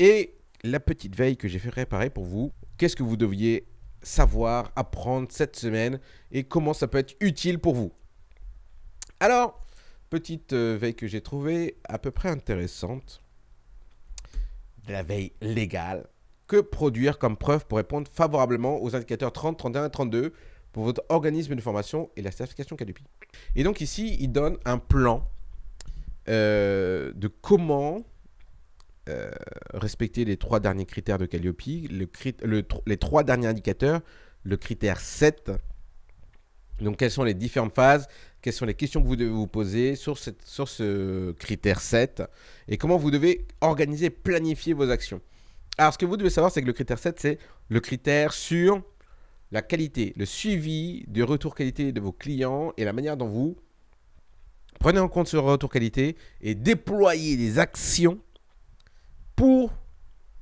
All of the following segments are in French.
Et la petite veille que j'ai fait réparer pour vous, qu'est-ce que vous deviez savoir, apprendre cette semaine et comment ça peut être utile pour vous. Alors, petite euh, veille que j'ai trouvée à peu près intéressante, la veille légale, que produire comme preuve pour répondre favorablement aux indicateurs 30, 31 et 32 pour votre organisme de formation et la certification KDP Et donc ici, il donne un plan euh, de comment euh, respecter les trois derniers critères de Calliope, les trois derniers indicateurs, le critère 7. Donc, quelles sont les différentes phases Quelles sont les questions que vous devez vous poser sur, ce critère 7 Et comment vous devez organiser, planifier vos actions Alors, ce que vous devez savoir, c'est que le critère 7, c'est le critère sur la qualité, le suivi du retour qualité de vos clients et la manière dont vous prenez en compte ce retour qualité et déployez des actions pour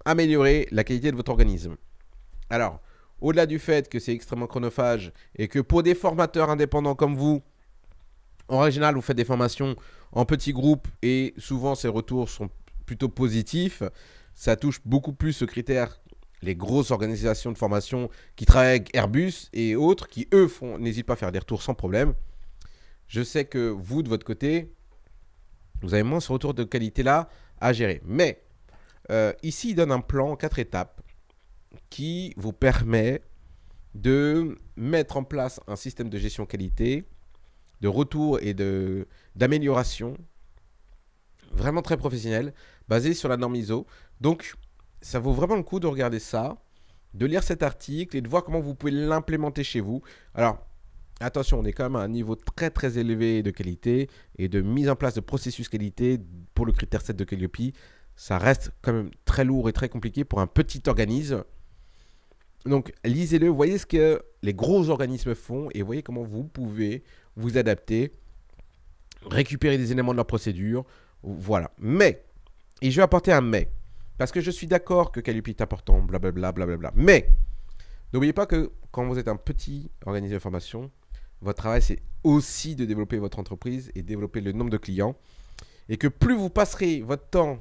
améliorer la qualité de votre organisme. Alors, au-delà du fait que c'est extrêmement chronophage et que pour des formateurs indépendants comme vous, en régional, vous faites des formations en petits groupes et souvent ces retours sont plutôt positifs. Ça touche beaucoup plus ce critère, les grosses organisations de formation qui travaillent avec Airbus et autres qui, eux, font, n'hésitent pas à faire des retours sans problème. Je sais que vous, de votre côté, vous avez moins ce retour de qualité-là à gérer. Mais euh, ici, il donne un plan en quatre étapes qui vous permet de mettre en place un système de gestion qualité, de retour et d'amélioration vraiment très professionnel, basé sur la norme ISO. Donc, ça vaut vraiment le coup de regarder ça, de lire cet article et de voir comment vous pouvez l'implémenter chez vous. Alors, attention, on est quand même à un niveau très très élevé de qualité et de mise en place de processus qualité pour le critère 7 de Calliope ça reste quand même très lourd et très compliqué pour un petit organisme. Donc lisez-le, voyez ce que les gros organismes font et voyez comment vous pouvez vous adapter, récupérer des éléments de leur procédure. Voilà. Mais, et je vais apporter un mais, parce que je suis d'accord que Calupi est important, blablabla, blablabla. Mais, n'oubliez pas que quand vous êtes un petit organisme de formation, votre travail c'est aussi de développer votre entreprise et développer le nombre de clients. Et que plus vous passerez votre temps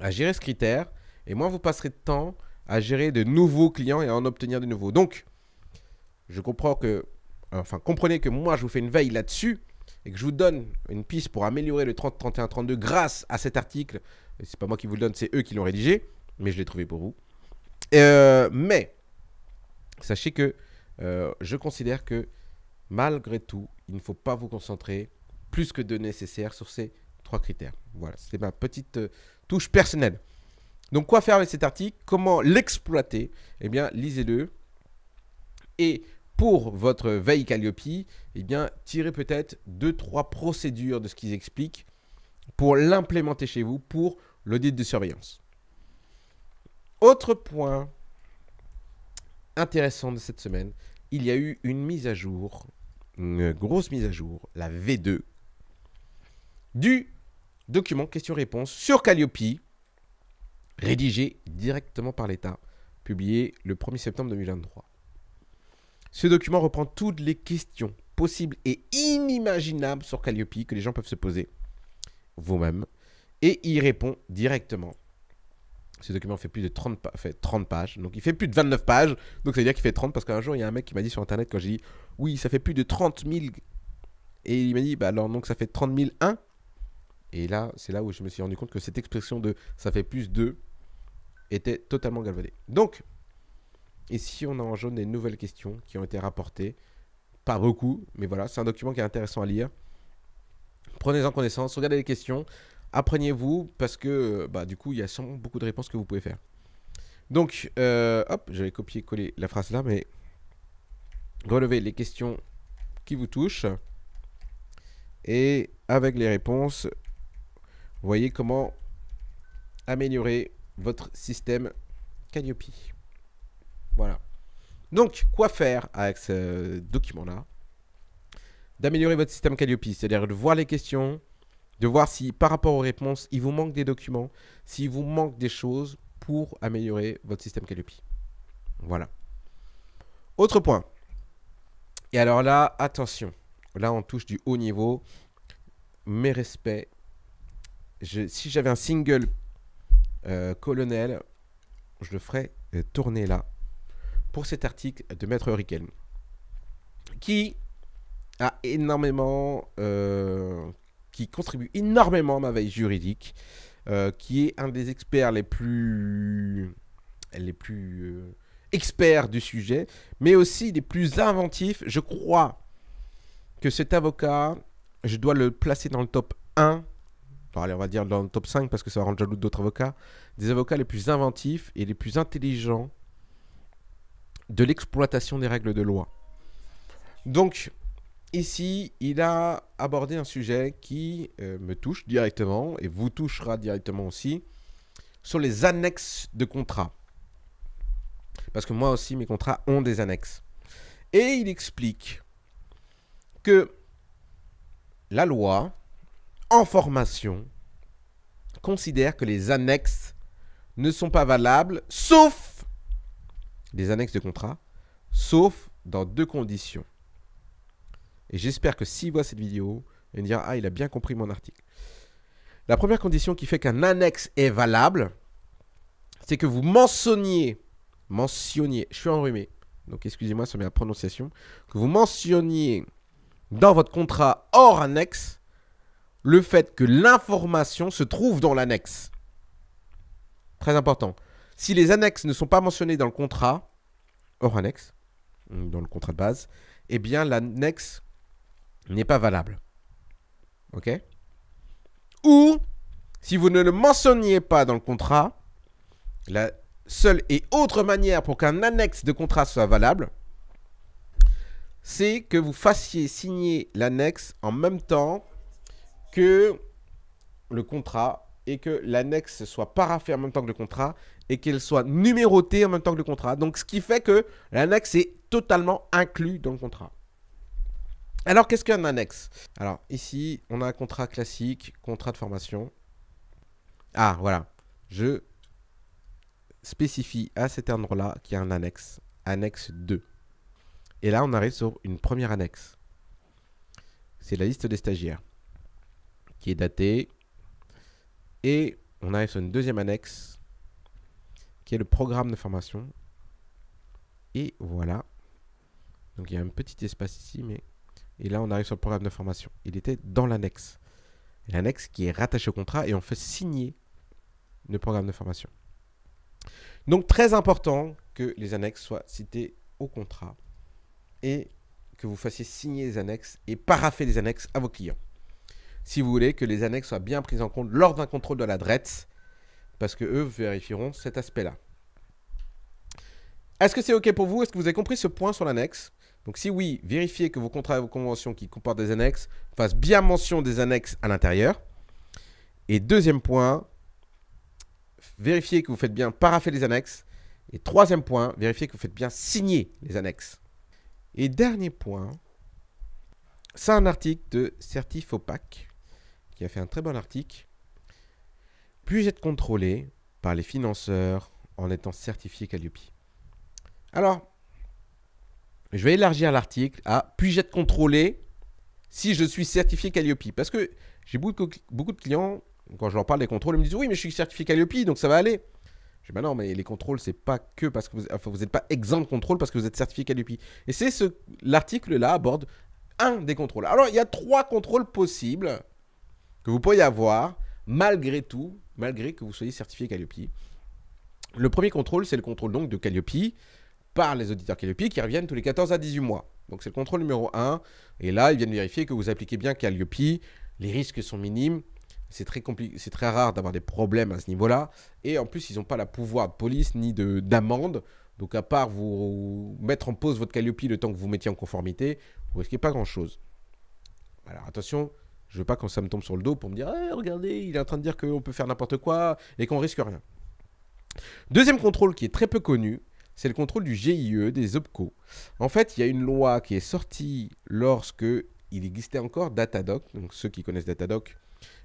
à gérer ce critère et moi vous passerez de temps à gérer de nouveaux clients et à en obtenir de nouveaux. Donc, je comprends que, enfin, comprenez que moi, je vous fais une veille là-dessus et que je vous donne une piste pour améliorer le 30, 31, 32 grâce à cet article. C'est pas moi qui vous le donne, c'est eux qui l'ont rédigé, mais je l'ai trouvé pour vous. Euh, mais, sachez que euh, je considère que malgré tout, il ne faut pas vous concentrer plus que de nécessaire sur ces trois critères. Voilà, c'était ma petite euh, touche personnelle. Donc quoi faire avec cet article Comment l'exploiter et eh bien, lisez-le. Et pour votre veille Calliope, et eh bien, tirez peut-être deux, trois procédures de ce qu'ils expliquent pour l'implémenter chez vous pour l'audit de surveillance. Autre point intéressant de cette semaine, il y a eu une mise à jour, une grosse mise à jour, la V2, du document question-réponse sur Calliope, rédigé directement par l'État, publié le 1er septembre 2023. Ce document reprend toutes les questions possibles et inimaginables sur Calliope que les gens peuvent se poser vous-même et y répond directement. Ce document fait plus de 30, fait 30 pages, donc il fait plus de 29 pages, donc ça veut dire qu'il fait 30 parce qu'un jour il y a un mec qui m'a dit sur internet quand j'ai dit oui ça fait plus de 30 000 et il m'a dit bah alors donc ça fait 30 000 1 et là, c'est là où je me suis rendu compte que cette expression de ça fait plus de était totalement galvanée. Donc, ici, on a en jaune des nouvelles questions qui ont été rapportées. Pas beaucoup, mais voilà, c'est un document qui est intéressant à lire. Prenez-en connaissance, regardez les questions, apprenez-vous, parce que bah, du coup, il y a sans beaucoup de réponses que vous pouvez faire. Donc, euh, hop, j'avais copié-collé la phrase là, mais relevez les questions qui vous touchent. Et avec les réponses, voyez comment améliorer votre système Calliope. Voilà. Donc, quoi faire avec ce document-là D'améliorer votre système Calliope, c'est-à-dire de voir les questions, de voir si par rapport aux réponses, il vous manque des documents, s'il vous manque des choses pour améliorer votre système Calliope. Voilà. Autre point. Et alors là, attention, là on touche du haut niveau. Mes respects si j'avais un single euh, colonel, je le ferais euh, tourner là pour cet article de Maître Riquelme qui a énormément, euh, qui contribue énormément à ma veille juridique, qui est un des experts les plus, les plus experts du sujet, mais aussi des plus inventifs. Je crois que cet avocat, je dois le placer dans le top 1 alors allez, on va dire dans le top 5 parce que ça va rendre jaloux d'autres avocats, des avocats les plus inventifs et les plus intelligents de l'exploitation des règles de loi. Donc, ici, il a abordé un sujet qui euh, me touche directement et vous touchera directement aussi sur les annexes de contrats. Parce que moi aussi, mes contrats ont des annexes. Et il explique que la loi, en formation considère que les annexes ne sont pas valables, sauf les annexes de contrat, sauf dans deux conditions. Et j'espère que s'il voit cette vidéo, il me dira Ah, il a bien compris mon article. La première condition qui fait qu'un annexe est valable, c'est que vous mentionniez, mentionniez, je suis enrhumé, donc excusez-moi sur ma prononciation, que vous mentionniez dans votre contrat hors annexe le fait que l'information se trouve dans l'annexe. Très important. Si les annexes ne sont pas mentionnées dans le contrat, hors annexe, dans le contrat de base, eh bien l'annexe n'est pas valable. OK Ou, si vous ne le mentionniez pas dans le contrat, la seule et autre manière pour qu'un annexe de contrat soit valable, c'est que vous fassiez signer l'annexe en même temps que le contrat et que l'annexe soit paraffée en même temps que le contrat et qu'elle soit numérotée en même temps que le contrat. Donc, ce qui fait que l'annexe est totalement inclus dans le contrat. Alors, qu'est-ce qu'un annexe Alors, ici, on a un contrat classique, contrat de formation. Ah, voilà. Je spécifie à cet endroit-là qu'il y a un annexe, annexe 2. Et là, on arrive sur une première annexe. C'est la liste des stagiaires qui est daté. Et on arrive sur une deuxième annexe qui est le programme de formation. Et voilà. Donc il y a un petit espace ici, mais. Et là, on arrive sur le programme de formation. Il était dans l'annexe. L'annexe qui est rattachée au contrat et on fait signer le programme de formation. Donc très important que les annexes soient citées au contrat et que vous fassiez signer les annexes et paraffer les annexes à vos clients si vous voulez que les annexes soient bien prises en compte lors d'un contrôle de la DRETS, parce que eux vérifieront cet aspect-là. Est-ce que c'est OK pour vous Est-ce que vous avez compris ce point sur l'annexe Donc si oui, vérifiez que vos contrats et vos conventions qui comportent des annexes fassent bien mention des annexes à l'intérieur. Et deuxième point, vérifiez que vous faites bien paraffer les annexes. Et troisième point, vérifiez que vous faites bien signer les annexes. Et dernier point, c'est un article de Certifopac a fait un très bon article. Puis-je être contrôlé par les financeurs en étant certifié Calliope Alors, je vais élargir l'article à puis-je être contrôlé si je suis certifié Calliope Parce que j'ai beaucoup, de clients, quand je leur parle des contrôles, ils me disent oui, mais je suis certifié Calliope, donc ça va aller. Je dis, bah non, mais les contrôles, c'est pas que parce que vous n'êtes pas exempt de contrôle parce que vous êtes certifié Calliope. Et c'est ce l'article-là aborde un des contrôles. Alors, il y a trois contrôles possibles que vous pourriez avoir, malgré tout, malgré que vous soyez certifié Calliope. Le premier contrôle, c'est le contrôle donc de Calliope par les auditeurs Calliope qui reviennent tous les 14 à 18 mois. Donc c'est le contrôle numéro 1. Et là, ils viennent vérifier que vous appliquez bien Calliope. Les risques sont minimes. C'est très, c'est très rare d'avoir des problèmes à ce niveau-là. Et en plus, ils n'ont pas la pouvoir de police ni d'amende. Donc à part vous mettre en pause votre Calliope le temps que vous, vous mettiez en conformité, vous risquez pas grand-chose. Alors attention, je veux pas quand ça me tombe sur le dos pour me dire eh, regardez, il est en train de dire qu'on peut faire n'importe quoi et qu'on risque rien. Deuxième contrôle qui est très peu connu, c'est le contrôle du GIE, des OPCO. En fait, il y a une loi qui est sortie lorsque il existait encore Datadoc. Donc ceux qui connaissent Datadoc,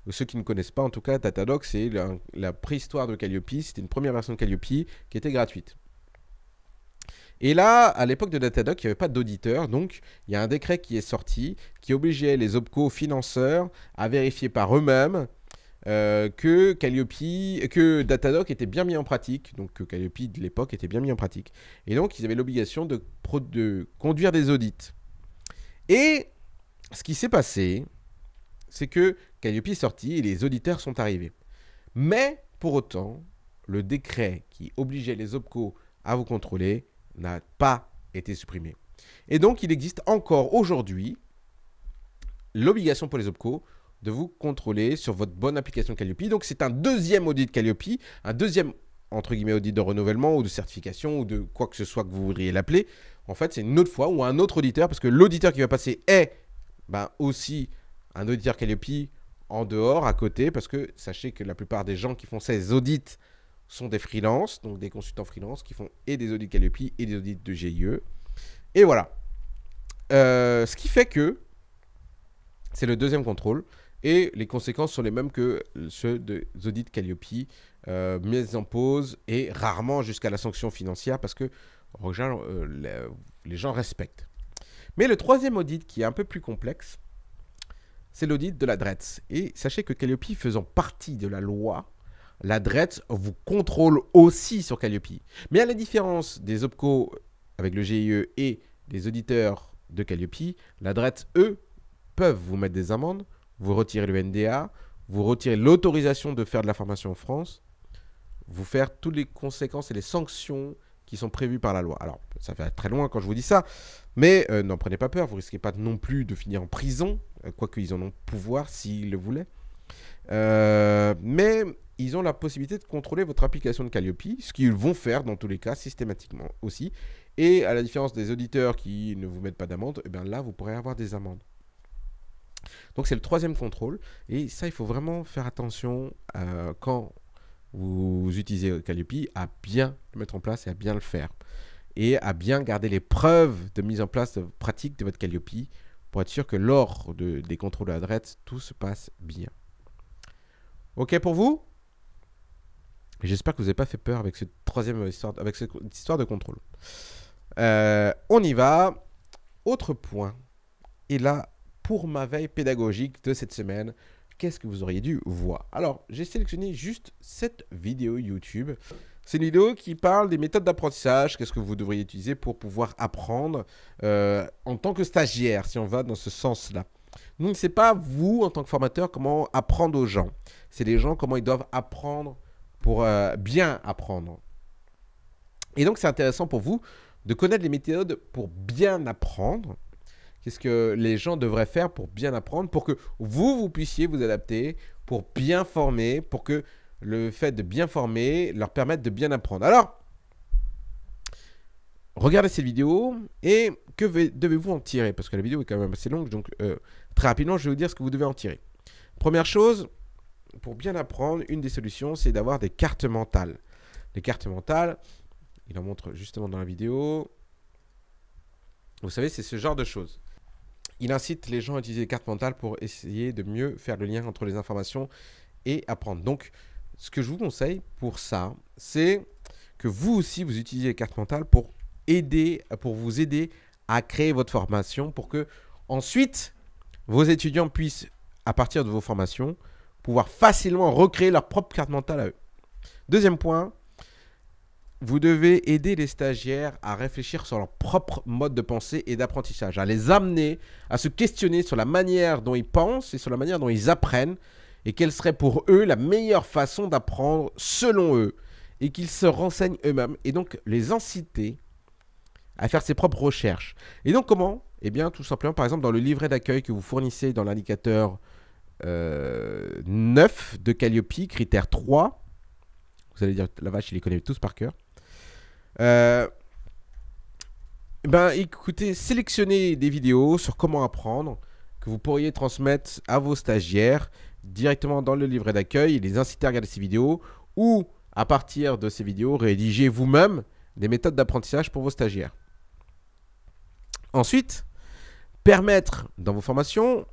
ou ceux qui ne connaissent pas en tout cas, Datadoc, c'est la, la, préhistoire de Calliope. C'était une première version de Calliope qui était gratuite. Et là, à l'époque de Datadoc, il n'y avait pas d'auditeurs. donc il y a un décret qui est sorti qui obligeait les OPCO financeurs à vérifier par eux-mêmes euh, que que Datadoc était bien mis en pratique, donc que Calliope de l'époque était bien mis en pratique. Et donc ils avaient l'obligation de, conduire des audits. Et ce qui s'est passé, c'est que Calliope est sorti et les auditeurs sont arrivés. Mais pour autant, le décret qui obligeait les OPCO à vous contrôler n'a pas été supprimé. Et donc, il existe encore aujourd'hui l'obligation pour les OPCO de vous contrôler sur votre bonne application Calliope. Donc, c'est un deuxième audit de Calliope, un deuxième, entre guillemets, audit de renouvellement ou de certification ou de quoi que ce soit que vous voudriez l'appeler. En fait, c'est une autre fois ou un autre auditeur, parce que l'auditeur qui va passer est ben, aussi un auditeur Calliope en dehors, à côté, parce que sachez que la plupart des gens qui font ces audits sont des freelances, donc des consultants freelance qui font et des audits Calliope et des audits de GIE. Et voilà. Euh, ce qui fait que c'est le deuxième contrôle et les conséquences sont les mêmes que ceux des audits Calliope, euh, mise en pause et rarement jusqu'à la sanction financière parce que euh, les gens respectent. Mais le troisième audit qui est un peu plus complexe, c'est l'audit de la DRETS. Et sachez que Calliope faisant partie de la loi la DRET vous contrôle aussi sur Calliope. Mais à la différence des OPCO avec le GIE et des auditeurs de Calliope, la DRET, eux, peuvent vous mettre des amendes, vous retirer le NDA, vous retirer l'autorisation de faire de la formation en France, vous faire toutes les conséquences et les sanctions qui sont prévues par la loi. Alors, ça fait très loin quand je vous dis ça, mais euh, n'en prenez pas peur, vous risquez pas non plus de finir en prison, euh, quoique ils en ont pouvoir s'ils le voulaient. Euh, mais ils ont la possibilité de contrôler votre application de Calliope, ce qu'ils vont faire dans tous les cas systématiquement aussi. Et à la différence des auditeurs qui ne vous mettent pas d'amende, eh bien là, vous pourrez avoir des amendes. Donc c'est le troisième contrôle. Et ça, il faut vraiment faire attention euh, quand vous utilisez Calliope à bien le mettre en place et à bien le faire. Et à bien garder les preuves de mise en place pratique de votre Calliope pour être sûr que lors des contrôles adrets, tout se passe bien. OK pour vous J'espère que vous n'avez pas fait peur avec cette troisième histoire, avec cette histoire de contrôle. Euh, on y va. Autre point. Et là, pour ma veille pédagogique de cette semaine, qu'est-ce que vous auriez dû voir Alors, j'ai sélectionné juste cette vidéo YouTube. C'est une vidéo qui parle des méthodes d'apprentissage, qu'est-ce que vous devriez utiliser pour pouvoir apprendre euh, en tant que stagiaire, si on va dans ce sens-là. Nous, ce n'est pas vous, en tant que formateur, comment apprendre aux gens. C'est les gens, comment ils doivent apprendre pour euh, bien apprendre. Et donc c'est intéressant pour vous de connaître les méthodes pour bien apprendre. Qu'est-ce que les gens devraient faire pour bien apprendre, pour que vous, vous puissiez vous adapter, pour bien former, pour que le fait de bien former leur permette de bien apprendre. Alors, regardez cette vidéo et que devez-vous en tirer Parce que la vidéo est quand même assez longue, donc euh, très rapidement, je vais vous dire ce que vous devez en tirer. Première chose, pour bien apprendre, une des solutions, c'est d'avoir des cartes mentales. Les cartes mentales, il en montre justement dans la vidéo. Vous savez, c'est ce genre de choses. Il incite les gens à utiliser les cartes mentales pour essayer de mieux faire le lien entre les informations et apprendre. Donc, ce que je vous conseille pour ça, c'est que vous aussi, vous utilisez les cartes mentales pour aider, pour vous aider à créer votre formation pour que ensuite, vos étudiants puissent, à partir de vos formations, pouvoir facilement recréer leur propre carte mentale à eux. Deuxième point, vous devez aider les stagiaires à réfléchir sur leur propre mode de pensée et d'apprentissage, à les amener à se questionner sur la manière dont ils pensent et sur la manière dont ils apprennent, et quelle serait pour eux la meilleure façon d'apprendre selon eux, et qu'ils se renseignent eux-mêmes, et donc les inciter à faire ses propres recherches. Et donc comment Eh bien tout simplement par exemple dans le livret d'accueil que vous fournissez dans l'indicateur 9 euh, de Calliope, critère 3. Vous allez dire, la vache, il les connaît tous par cœur. Euh, ben écoutez, sélectionnez des vidéos sur comment apprendre que vous pourriez transmettre à vos stagiaires directement dans le livret d'accueil, les inciter à regarder ces vidéos ou à partir de ces vidéos, rédigez vous-même des méthodes d'apprentissage pour vos stagiaires. Ensuite, permettre dans vos formations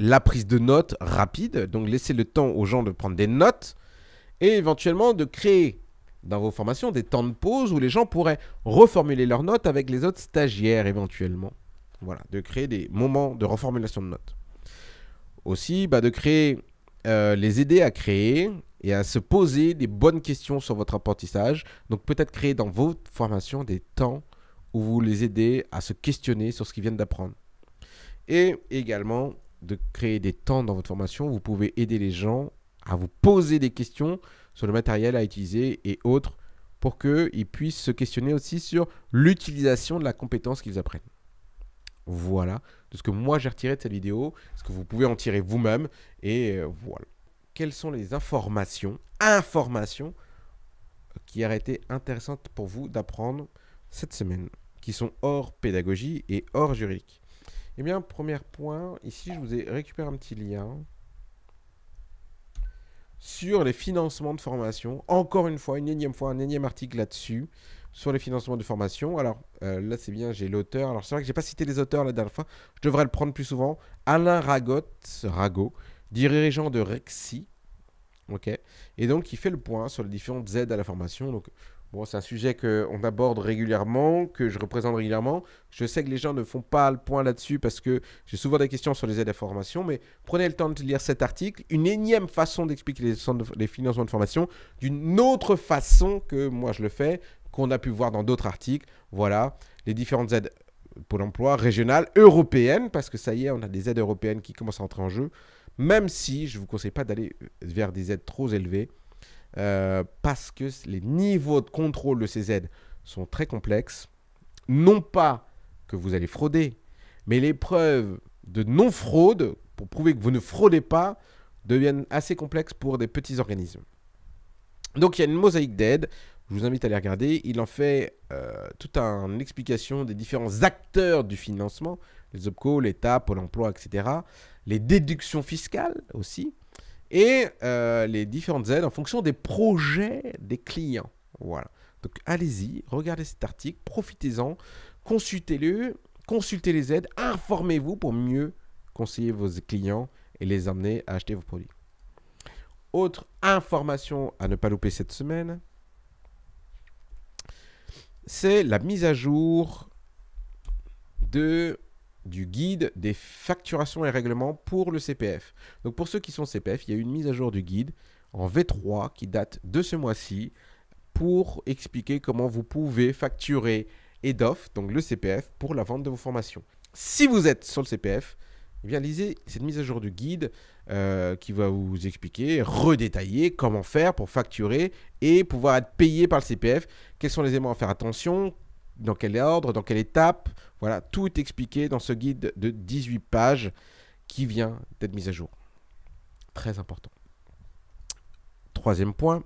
la prise de notes rapide, donc laisser le temps aux gens de prendre des notes et éventuellement de créer dans vos formations des temps de pause où les gens pourraient reformuler leurs notes avec les autres stagiaires éventuellement. Voilà, de créer des moments de reformulation de notes. Aussi, bah, de créer, euh, les aider à créer et à se poser des bonnes questions sur votre apprentissage. Donc peut-être créer dans vos formations des temps où vous les aidez à se questionner sur ce qu'ils viennent d'apprendre. Et également, de créer des temps dans votre formation, vous pouvez aider les gens à vous poser des questions sur le matériel à utiliser et autres pour qu'ils puissent se questionner aussi sur l'utilisation de la compétence qu'ils apprennent. Voilà de ce que moi j'ai retiré de cette vidéo, ce que vous pouvez en tirer vous-même et euh, voilà. Quelles sont les informations, informations qui auraient été intéressantes pour vous d'apprendre cette semaine, qui sont hors pédagogie et hors juridique eh bien, premier point, ici, je vous ai récupéré un petit lien sur les financements de formation. Encore une fois, une énième fois, un énième article là-dessus, sur les financements de formation. Alors, euh, là, c'est bien, j'ai l'auteur. Alors, c'est vrai que n'ai pas cité les auteurs la dernière fois. Je devrais le prendre plus souvent. Alain Ragot, Rago, dirigeant de Rexi. OK Et donc, il fait le point sur les différentes aides à la formation. Donc, Bon, c'est un sujet qu'on aborde régulièrement, que je représente régulièrement. Je sais que les gens ne font pas le point là-dessus parce que j'ai souvent des questions sur les aides à formation, mais prenez le temps de lire cet article. Une énième façon d'expliquer les, financements de formation, d'une autre façon que moi je le fais, qu'on a pu voir dans d'autres articles. Voilà, les différentes aides euh, pour l'emploi régionales, européennes, parce que ça y est, on a des aides européennes qui commencent à entrer en jeu, même si je ne vous conseille pas d'aller euh, vers des aides trop élevées euh, parce que les niveaux de contrôle de ces aides sont très complexes. Non pas que vous allez frauder, mais les preuves de non-fraude, pour prouver que vous ne fraudez pas, deviennent assez complexes pour des petits organismes. Donc il y a une mosaïque d'aides, je vous invite à les regarder, il en fait euh, toute une explication des différents acteurs du financement, les OPCO, l'État, Pôle Emploi, etc. Les déductions fiscales aussi, et euh, les différentes aides en fonction des projets des clients. Voilà. Donc allez-y, regardez cet article, profitez-en, consultez-le, consultez les aides, informez-vous pour mieux conseiller vos clients et les amener à acheter vos produits. Autre information à ne pas louper cette semaine, c'est la mise à jour de du guide des facturations et règlements pour le CPF. Donc pour ceux qui sont CPF, il y a une mise à jour du guide en V3 qui date de ce mois-ci pour expliquer comment vous pouvez facturer EDOF, donc le CPF, pour la vente de vos formations. Si vous êtes sur le CPF, eh bien lisez cette mise à jour du guide euh, qui va vous expliquer, redétailler comment faire pour facturer et pouvoir être payé par le CPF, quels sont les éléments à faire attention, dans quel ordre, dans quelle étape. Voilà, tout est expliqué dans ce guide de 18 pages qui vient d'être mis à jour. Très important. Troisième point,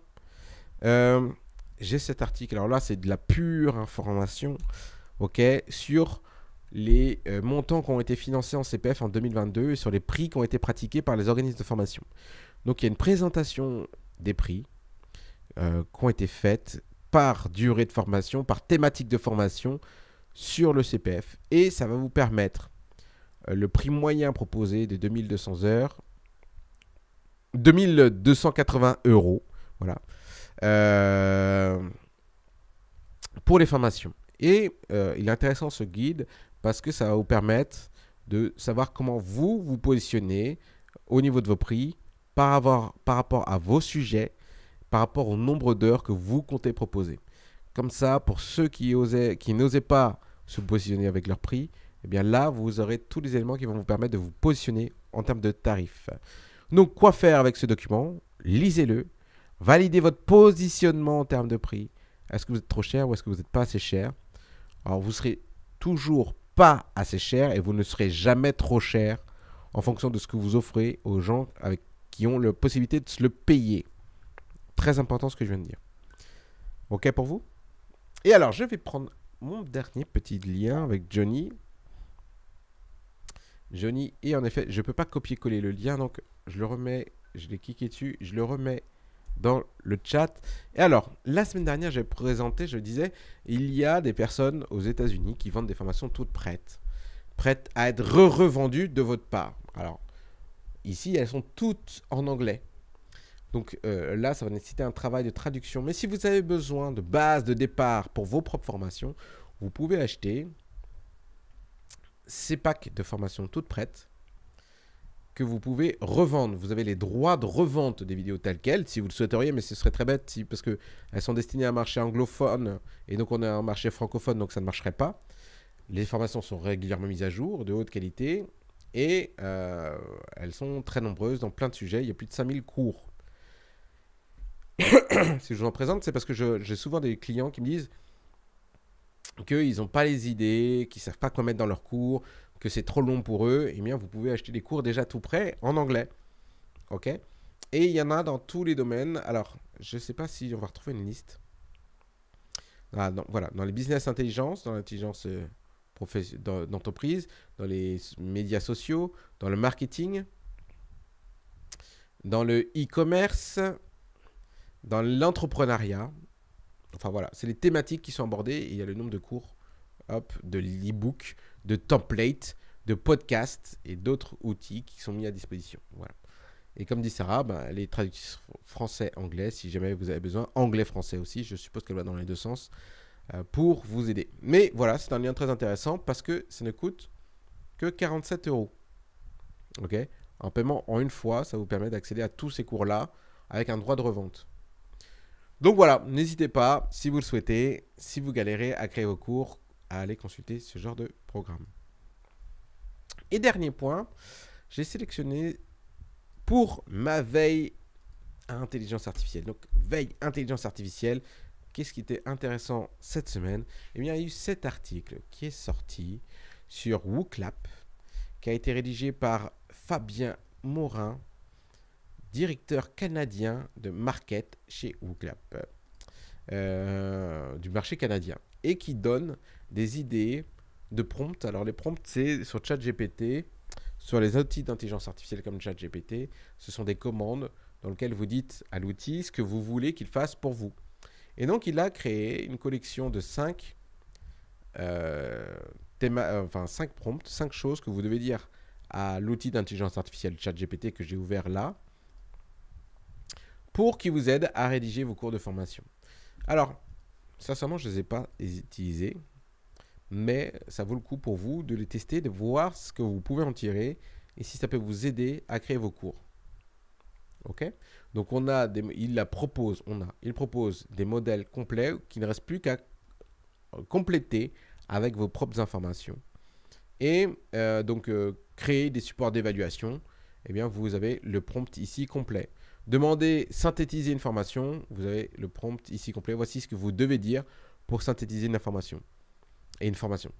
euh, j'ai cet article, alors là c'est de la pure information, ok, sur les euh, montants qui ont été financés en CPF en 2022 et sur les prix qui ont été pratiqués par les organismes de formation. Donc il y a une présentation des prix euh, qui ont été faites par durée de formation, par thématique de formation sur le CPF. Et ça va vous permettre euh, le prix moyen proposé de 2200 heures, 2280 euros, voilà, euh, pour les formations. Et euh, il est intéressant ce guide parce que ça va vous permettre de savoir comment vous vous positionnez au niveau de vos prix par rapport à vos sujets par rapport au nombre d'heures que vous comptez proposer. Comme ça, pour ceux qui, osaient, qui n'osaient pas se positionner avec leur prix, eh bien là, vous aurez tous les éléments qui vont vous permettre de vous positionner en termes de tarifs. Donc, quoi faire avec ce document Lisez-le, validez votre positionnement en termes de prix. Est-ce que vous êtes trop cher ou est-ce que vous n'êtes pas assez cher Alors, vous serez toujours pas assez cher et vous ne serez jamais trop cher en fonction de ce que vous offrez aux gens avec, qui ont la possibilité de se le payer. Très important ce que je viens de dire. Ok pour vous Et alors, je vais prendre mon dernier petit lien avec Johnny. Johnny, et en effet, je peux pas copier-coller le lien, donc je le remets, je l'ai cliqué dessus, je le remets dans le chat. Et alors, la semaine dernière, j'ai présenté, je disais, il y a des personnes aux États-Unis qui vendent des formations toutes prêtes, prêtes à être re-revendues de votre part. Alors, ici, elles sont toutes en anglais. Donc euh, là, ça va nécessiter un travail de traduction. Mais si vous avez besoin de base, de départ pour vos propres formations, vous pouvez acheter ces packs de formations toutes prêtes que vous pouvez revendre. Vous avez les droits de revente des vidéos telles quelles, si vous le souhaiteriez, mais ce serait très bête, si, parce qu'elles sont destinées à un marché anglophone, et donc on a un marché francophone, donc ça ne marcherait pas. Les formations sont régulièrement mises à jour, de haute qualité, et euh, elles sont très nombreuses dans plein de sujets. Il y a plus de 5000 cours si je vous en présente, c'est parce que j'ai souvent des clients qui me disent qu'ils n'ont pas les idées, qu'ils ne savent pas quoi mettre dans leurs cours, que c'est trop long pour eux. Eh bien, vous pouvez acheter des cours déjà tout prêts en anglais. OK Et il y en a dans tous les domaines. Alors, je ne sais pas si on va retrouver une liste. Ah, voilà, dans les business intelligence, dans l'intelligence euh, d'entreprise, dans les médias sociaux, dans le marketing, dans le e-commerce, dans l'entrepreneuriat. Enfin voilà, c'est les thématiques qui sont abordées il y a le nombre de cours, hop, de l'e-book, de template, de podcasts et d'autres outils qui sont mis à disposition. Voilà. Et comme dit Sarah, ben, les traductions français-anglais, si jamais vous avez besoin, anglais-français aussi, je suppose qu'elle va dans les deux sens, euh, pour vous aider. Mais voilà, c'est un lien très intéressant parce que ça ne coûte que 47 euros. Ok Un paiement en une fois, ça vous permet d'accéder à tous ces cours-là avec un droit de revente. Donc voilà, n'hésitez pas, si vous le souhaitez, si vous galérez à créer vos cours, à aller consulter ce genre de programme. Et dernier point, j'ai sélectionné pour ma veille à intelligence artificielle. Donc veille intelligence artificielle, qu'est-ce qui était intéressant cette semaine Eh bien, il y a eu cet article qui est sorti sur WooClap, qui a été rédigé par Fabien Morin, directeur canadien de market chez Wooklap, euh, du marché canadien, et qui donne des idées de prompts. Alors les prompts, c'est sur ChatGPT, sur les outils d'intelligence artificielle comme ChatGPT, ce sont des commandes dans lesquelles vous dites à l'outil ce que vous voulez qu'il fasse pour vous. Et donc il a créé une collection de 5 euh, enfin, 5 prompts, 5 choses que vous devez dire à l'outil d'intelligence artificielle ChatGPT que j'ai ouvert là, pour qu'ils vous aident à rédiger vos cours de formation. Alors, sincèrement, je ne les ai pas utilisés, mais ça vaut le coup pour vous de les tester, de voir ce que vous pouvez en tirer et si ça peut vous aider à créer vos cours. Ok Donc on a il la propose, on a, il propose des modèles complets qui ne restent plus qu'à euh, compléter avec vos propres informations et euh, donc euh, créer des supports d'évaluation. Eh bien, vous avez le prompt ici complet. Demandez, synthétiser une formation. Vous avez le prompt ici complet. Voici ce que vous devez dire pour synthétiser une information et une formation.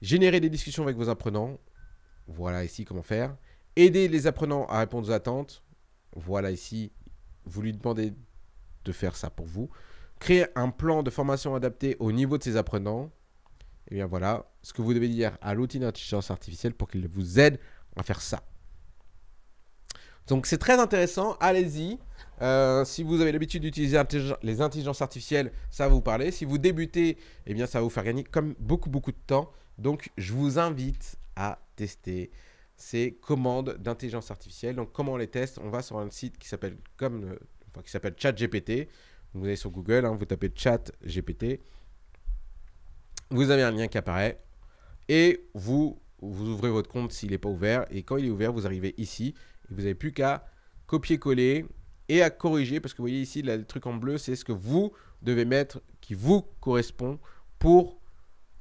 Générer des discussions avec vos apprenants. Voilà ici comment faire. Aider les apprenants à répondre aux attentes. Voilà ici, vous lui demandez de faire ça pour vous. Créer un plan de formation adapté au niveau de ses apprenants. Et bien voilà ce que vous devez dire à l'outil d'intelligence artificielle pour qu'il vous aide à faire ça. Donc c'est très intéressant, allez-y. Euh, si vous avez l'habitude d'utiliser les intelligences artificielles, ça va vous parler. Si vous débutez, eh bien, ça va vous faire gagner comme beaucoup, beaucoup de temps. Donc, je vous invite à tester ces commandes d'intelligence artificielle. Donc, comment on les teste On va sur un site qui s'appelle comme, qui s'appelle ChatGPT. Vous allez sur Google, hein, vous tapez ChatGPT. Vous avez un lien qui apparaît et vous vous ouvrez votre compte s'il n'est pas ouvert. Et quand il est ouvert, vous arrivez ici vous n'avez plus qu'à copier-coller et à corriger parce que vous voyez ici le truc en bleu, c'est ce que vous devez mettre qui vous correspond pour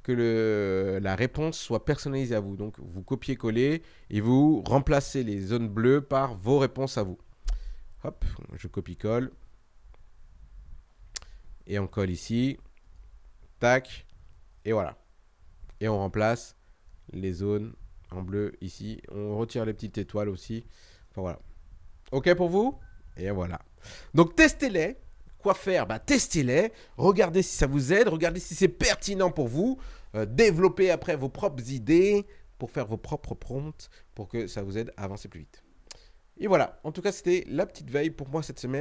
que la réponse soit personnalisée à vous. Donc vous copiez coller et vous remplacez les zones bleues par vos réponses à vous. Hop, je copie-colle. Et on colle ici. Tac. Et voilà. Et on remplace les zones en bleu ici. On retire les petites étoiles aussi voilà. Ok pour vous Et voilà. Donc testez-les. Quoi faire Bah testez-les. Regardez si ça vous aide. Regardez si c'est pertinent pour vous. Euh, développez après vos propres idées pour faire vos propres prompts pour que ça vous aide à avancer plus vite. Et voilà. En tout cas, c'était la petite veille pour moi cette semaine.